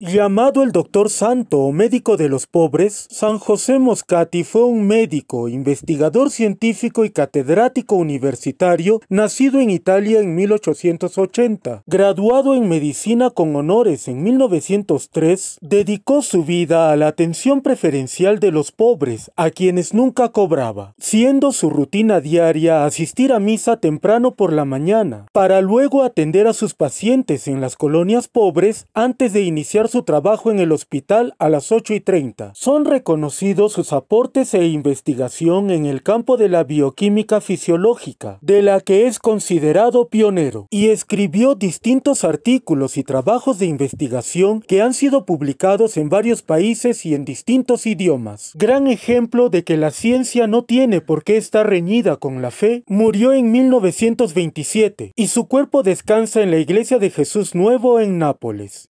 Llamado el doctor santo o médico de los pobres, San José Moscati fue un médico, investigador científico y catedrático universitario nacido en Italia en 1880. Graduado en medicina con honores en 1903, dedicó su vida a la atención preferencial de los pobres, a quienes nunca cobraba, siendo su rutina diaria asistir a misa temprano por la mañana, para luego atender a sus pacientes en las colonias pobres antes de iniciar su trabajo en el hospital a las 8 y 30. Son reconocidos sus aportes e investigación en el campo de la bioquímica fisiológica, de la que es considerado pionero, y escribió distintos artículos y trabajos de investigación que han sido publicados en varios países y en distintos idiomas. Gran ejemplo de que la ciencia no tiene por qué estar reñida con la fe, murió en 1927 y su cuerpo descansa en la iglesia de Jesús Nuevo en Nápoles.